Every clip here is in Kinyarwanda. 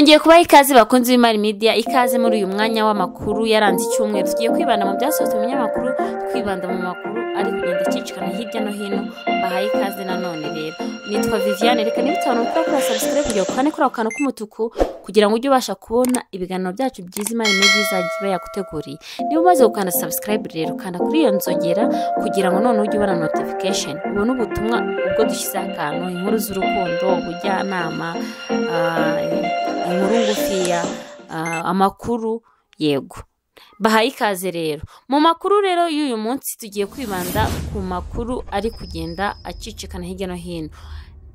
ngiye kubaha ikaze bakunzi b'imari media ikaze muri uyu mwanya w'amakuru yaranze icyumweru tugiye kwibanda mu byasohotse mu binyamakuru twibanda mu makuru ari kugenda acicikana hirya no hino bahaye ikaze nanone rero nitwa viviane reka niba utabona umupira kuri subscribe kugira ngo ukande kuri ako kantu k'umutuku kugira ngo ujye ubasha kubona ibiganiro byacu byiza imari media izajya iba yaguteguriye niba umaze gukanda subscribe rero kanda kuri iyo nzogera kugira ngo none ujye ubona notification ubone ubutumwa ubwo dushyizeho akantu inkuru z'urukundo ubujyanama ah, inkuru ya ah, amakuru yego bahaye ikaze rero mu makuru rero y'uyu munsi tugiye kwibanda ku makuru ari kugenda acicikana hirya no hino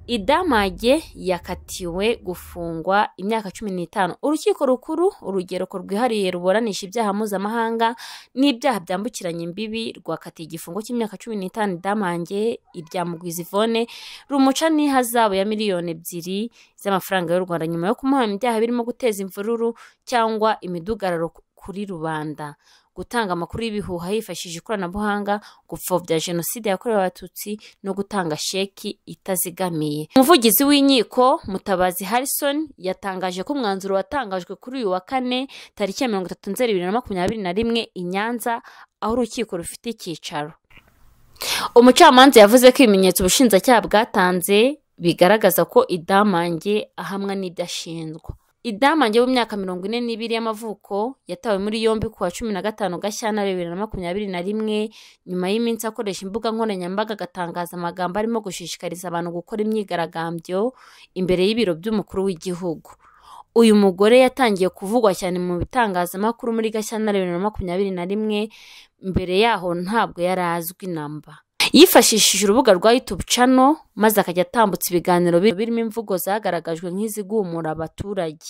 idamage yakatiwe gufungwa imyaka cumi n'itanu urukiko rukuru urugereko rwihariye ruburanisha ibyaha mpuzamahanga n'ibyaha byambukiranya imbibi rwakatiye igifungo cy'imyaka cumi n'itanu idamage irya mugwizi ivone rumuca n'ihazabu ya miliyoni ebyiri z'amafaranga y'u rwanda nyuma yo kumuhamya ibyaha birimo guteza imvururu cyangwa imidugararo kuri rubanda gutanga amakuru y'ibihuha hifashishije ikoranabuhanga gupfobya jenoside yakorewe abatutsi no gutanga sheki itazigamiye umuvugizi w'inkiko mutabazi harrison yatangaje ko umwanzuro watangajwe kuri uyu wa kane tariki ya mirongo itatu nzeri bibiri na makumyabiri na rimwe i nyanza aho urukiko rufite icyicaro umucamanza yavuze ko ibimenyetso ubushinjacyaha bwatanze bigaragaza ko idamange ahamwa n'idashinzwe Idamange w'imyaka mirongo ine n'ibiri y'amavuko yatawe muri yombi ku wa cumi na gatanu Gashyantare bibiri na makumyabiri na rimwe nyuma y'iminsi akoresha imbuga nkoranyambaga agatangaza amagambo arimo gushishikariza abantu gukora imyigaragambyo imbere y'ibiro by'umukuru w'igihugu. Uyu mugore yatangiye kuvugwa cyane mu bitangazamakuru muri Gashyantare bibiri na makumyabiri na rimwe mbere yaho ntabwo yari azwi namba. yifashishije urubuga rwa yutube cano maze akajya atambutsa ibiganiro birimo imvugo zagaragajwe nk'izigumura abaturage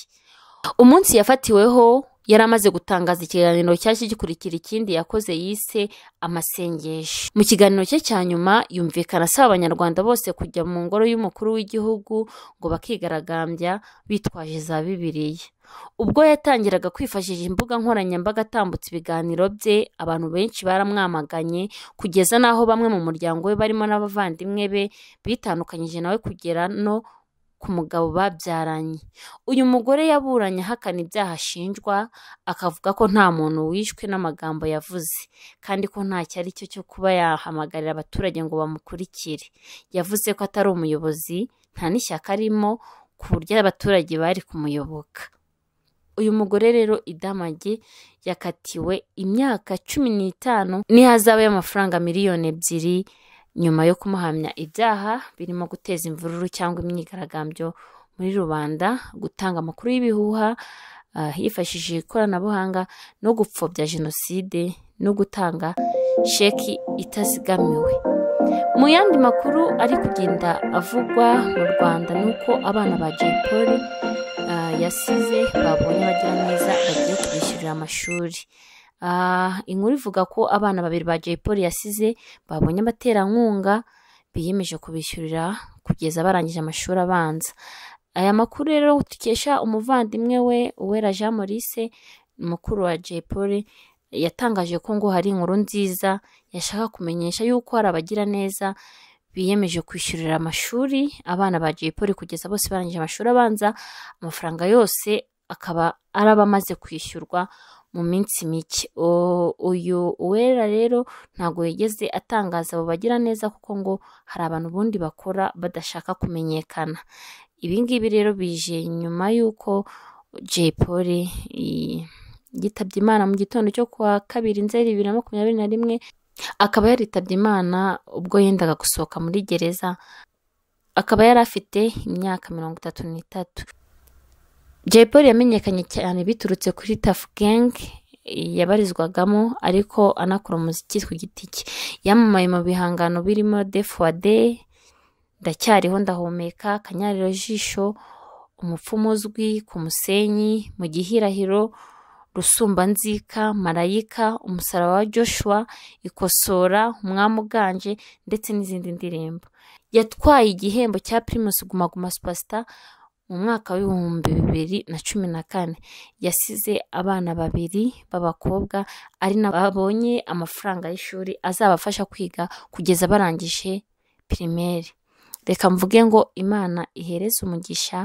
umunsi yafatiweho yari amaze gutangaza ikiganiro cyashya gikurikira ikindi yakoze yise amasengesho mu kiganiro cye cya nyuma yumvikana asaba abanyarwanda bose kujya mu ngoro y'umukuru w'igihugu ngo bakigaragambya bitwaje za bibiliya ubwo yatangiraga kwifashisha imbuga nkoranyambaga atambutsa ibiganiro bye abantu benshi baramwamaganye kugeza n'aho bamwe mu muryango we barimo n'abavandimwe be bitandukanyije nawe kugera no ku mugabo babyaranye uyu mugore yaburanye ahakana ibyaha ashinjwa akavuga ko nta muntu wishwe n'amagambo yavuze kandi ko ntacyo cyari cyo cyo kuba yahamagarira abaturage ngo bamukurikire yavuze ko atari umuyobozi nta n'ishyaka arimo ku buryo abaturage bari kumuyoboka uyu mugore rero idamage yakatiwe imyaka cumi n'itanu n'ihazabu y'amafaranga miliyoni ebyiri nyuma yo kumuhamya ibyaha birimo guteza imvururu cyangwa imyigaragambyo muri rubanda gutanga amakuru y'ibihuha ah, hifashishije ikoranabuhanga no gupfobya jenoside no gutanga sheki itazigamiwe mu yandi makuru ari kugenda avugwa mu rwanda ni uko abana ba jay paul ah, yasize babonye bagira neza bagiye kubishyurira amashuri Ah, inkuru ivuga ko abana babiri ba jay paul yasize babonye abaterankunga biyemeje kubishyurira kugeza barangije amashuri abanza aya makuru rero dukesha umuvandimwe we uwera jean maurice mukuru wa jay paul yatangaje ko ngo hari inkuru nziza yashaka kumenyesha yuko hari abagiraneza biyemeje kwishyurira amashuri abana ba jay paul kugeza bose barangije amashuri abanza amafaranga yose akaba ari abamaze kwishyurwa mu minsi mike uyu uwera rero ntabwo yigeze atangaza abo bagira neza kuko ngo hari abantu ubundi bakora badashaka kumenyekana ibi rero bije nyuma y'uko jay paul yitabye imana mu gitondo cyo kuwa kabiri nzeri bibiri na makumyabiri na rimwe akaba yaritabye imana ubwo yendaga gusohoka muri gereza akaba yari afite imyaka mirongo itatu n'itatu jay paul yamenyekanye cyane biturutse kuri tafu gengi yabarizwagamo ariko anakora umuziki ku giti cye yamamaye mu bihangano birimo defuwade ndacyariho ndahumeka akanyariro jisho umupfumu uzwi ku musenyi mu gihirahiro rusumbanzika marayika umusaraba wa joshua ikosora umwami uganje ndetse n'izindi ndirimbo yatwaye igihembo cya Primus guma guma supasita mu mwaka w'ibihumbi bibiri na cumi na kane yasize abana babiri b'abakobwa ari na babonye amafaranga y'ishuri azabafasha kwiga kugeza barangije pirimeri reka mvuge ngo imana ihereze umugisha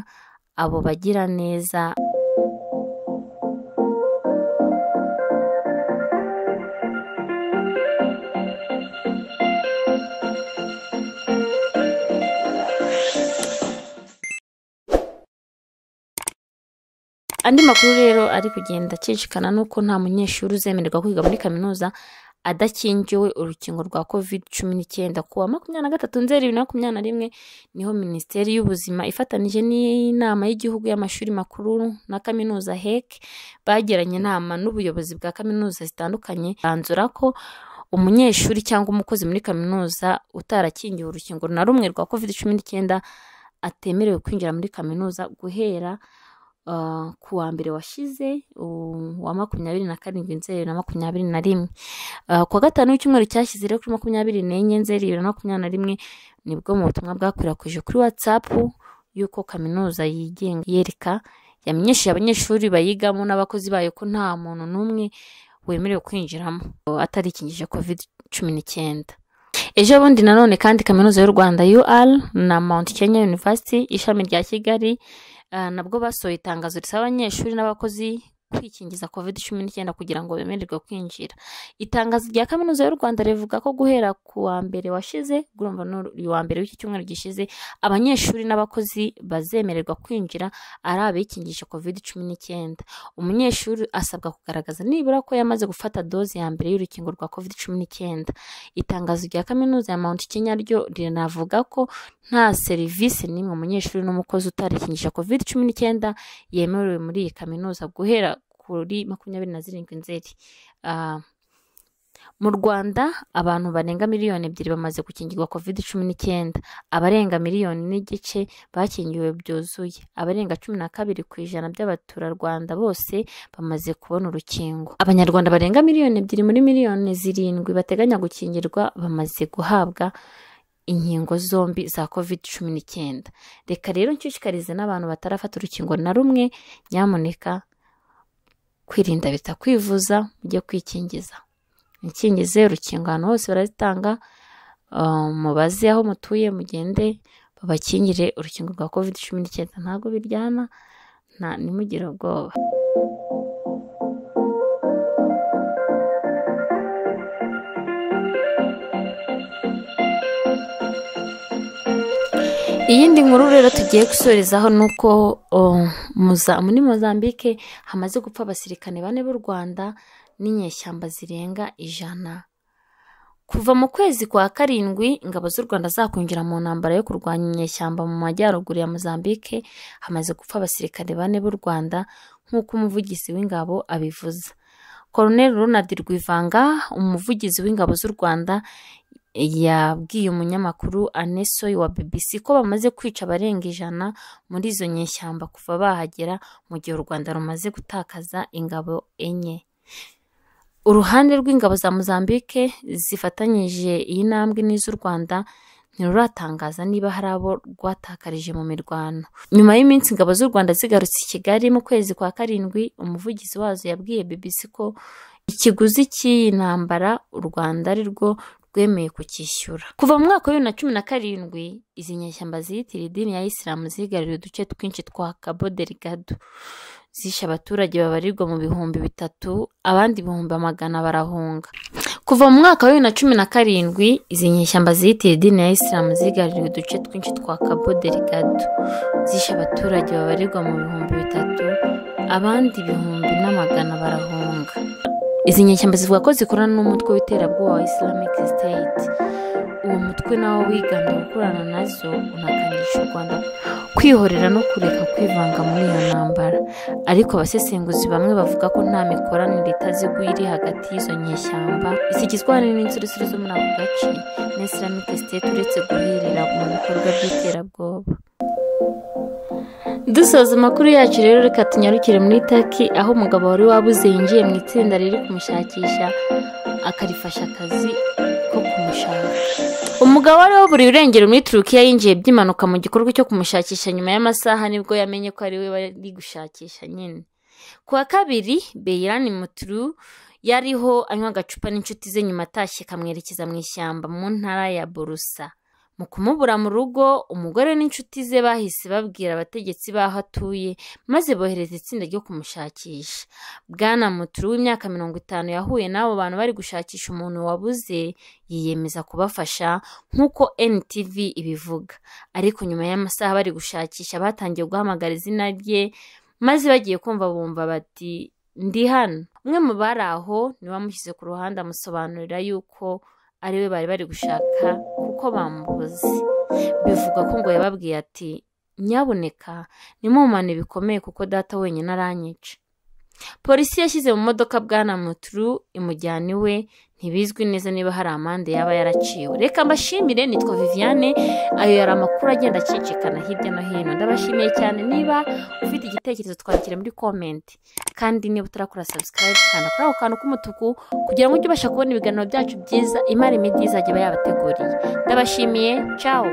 abo bagira neza andi makuru rero ari kugenda acicikana uko nta munyeshuri uzemererwa kwiga muri kaminuza adakingiwe urukingo rwa covid cumi n'icyenda kuwa makumyabiri na gatatu nzeri bibiri na makumyabiri na rimwe niho minisiteri y'ubuzima ifatanije n'inama y'igihugu y'amashuri makuru na kaminuza hec bagiranye inama n'ubuyobozi bwa kaminuza zitandukanye banzura ko umunyeshuri cyangwa umukozi muri kaminuza utarakingiwe urukingo na rumwe rwa covid cumi n'icyenda atemerewe kwinjira muri kaminuza guhera Uh, ku wa mbere washize wa makumyabiri na karindwi nzeri na makumyabiri na rimwe uh, ku wa gatanu w'icyumweru cyashyize rero kuri makumyabiri n'enye nzeri bibiri na makumyabiri na rimwe nibwo mu butumwa bwakwirakwije kuri watsapu y'uko kaminuza yigenga yereka yamenyesheje abanyeshuri bayigamo n'abakozi bayo ko nta muntu n'umwe wemerewe kwinjiramo uh, atari ikingizo covid cumi n'icyenda ejo bundi nanone kandi kaminuza y'u rwanda ur na mount kenya university ishami rya kigali eh, nabwo basohoye itangazo risaba abanyeshuri n'abakozi kwikingiza covid cumi n'icyenda kugira ngo bemererwe kwinjira itangazo rya kaminuza y'u rwanda rivuga ko guhera ku wa mbere washize urumva uyu wa mbere w'iki cyumweru gishize abanyeshuri n'abakozi bazemererwa kwinjira ari abikingije covid cumi n'icyenda umunyeshuri asabwa kugaragaza nibura ko yamaze gufata doze ya mbere y'urukingo rwa covid cumi n'icyenda itangazo rya kaminuza ya mount kenya ryo rinavuga ko nta serivisi n'imwe umunyeshuri n'umukozi utarikingisha covid cumi n'icyenda yemerewe muri iyi kaminuza guhera kuri makumyabiri na zirindwi nzeri ah, mu rwanda abantu barenga miliyoni ebyiri bamaze gukingirwa covid cumi n'icyenda abarenga miliyoni n'igice bakingiwe byuzuye abarenga cumi na kabiri ku ijana by'abaturarwanda bose bamaze kubona urukingo abanyarwanda barenga miliyoni ebyiri muri miliyoni zirindwi bateganya gukingirwa bamaze guhabwa inkingo zombi za covid cumi n'icyenda reka rero nshishikarize n'abantu batarafata urukingo na rumwe nyamuneka kwirinda bita kwivuza mujye kwikingiza inkingize urukingano hose barazitanga um, mubaze aho mutuye mugende babakingire urukingo rwa kovide cumi n'icyenda ntabwo biryana nta nimugire ubwoba iyindi nkuru rero tugiye gusorezaho ni uko muri mozambique hamaze gupfa abasirikare bane b'u rwanda n'inyeshyamba zirenga ijana kuva mu kwezi kwa karindwi ingabo z'u rwanda zakwinjira mu ntambara yo kurwanya inyeshyamba mu majyaruguru ya mozambique hamaze gupfa abasirikare bane b'u rwanda nk'uko umuvugizi w'ingabo abivuze Colonel Ronald Rwivanga umuvugizi w'ingabo z'u Rwanda yabwiye umunyamakuru anesoy wa bbc ko bamaze kwica abarenga ijana muri izo nyeshyamba kuva bahagera mu gihe u rwanda rumaze gutakaza ingabo enye uruhande rw'ingabo za mozambique zifatanyije iyi ntambwe n'iz'u rwanda ntiruratangaza niba hari abo rwatakarije mu mirwano nyuma y'iminsi ingabo z'u rwanda zigarutse i kigali mu kwezi kwa karindwi umuvugizi wazo yabwiye bbc ko ikiguzi cy'iyi ntambara u rwanda ari rwo rwemeye kucyishyura kuva mu mwaka wa na cumi na karindwi izi nyeshyamba ziyitira idini ya isilamu zigaruriye uduce twinshi twa cabo delegado zishe abaturage babarirwa mu bihumbi bitatu abandi ibihumbi magana barahunga kuva mu mwaka wa na cumi na karindwi izi nyeshyamba ziyitira idini ya isilamu zigaruriye uduce twinshi twa cabo zishe abaturage babarirwa mu bihumbi bitatu abandi ibihumbi n'amagana barahunga izi nyeshyamba zivuga ko zikorana n'umutwe w'iterabwoba wa islamic state uwo mutwe nawo wigambye gukorana nazo unakangisha u rwanda kwihorera no kureka kwivanga muri iyo ntambara ariko abasesenguzi bamwe bavuga ko nta mikoranire itaziguye iri hagati y'izo nyeshyamba zigizwe ahanini n'insoresore zo muri ako gace na islamic state uretse guhirira mu bikorwa by'iterabwoba dusoza amakuru yacu rero reka tunyarukire muri taki aho umugabo wari wabuze yinjiye mu itsinda riri kumushakisha akarifasha akazi ko kumushaka umugabo wari waburiye irengero muri turukiya yinjiye byimanuka mu gikorwa cyo kumushakisha nyuma y'amasaha nibwo yamenye ko ari we bari gushakisha nyine ku wa kabiri beyirani muturu yariho anywa agacupa n'inshuti ze nyuma atashye kamwerekeza mu ishyamba mu ntara ya Borusa. Mu kumubura mu rugo, umugore n'inshuti ze bahise babwira abategetsi b'aho atuye maze bohereza itsinda ryo kumushakisha. Bwana Mutulu w'imyaka mirongo itanu yahuye n'abo bantu bari gushakisha umuntu wabuze, yiyemeza kubafasha nk'uko NTV ibivuga. Ariko nyuma y'amasaha bari gushakisha batangiye guhamagara izina rye maze bagiye kumva bumva bati ndi hano. Umwe mu bari aho niwe wamushyize ku ruhande amusobanurira yuko ari we bari bari gushaka kuko bamubuze bivuga ko ngo yababwiye ati nyabuneka nimumane bikomeye kuko data wenyine aranyica polisi yashyize mu modoka bwana muturu imujyana iwe ntibizwi neza niba hari amande yaba yaraciwe reka mbashimire nitwa viviane ayo yari amakuru agenda acicikana hirya no hino ndabashimiye cyane niba ufite igitekerezo twakira muri komenti kandi niba utarakora sabusikarayibu kanda kuri ako kantu k'umutuku kugira ngo ujye ubasha kubona ibiganiro byacu byiza imari imiti izajya iba yabateguriye ndabashimiye cawo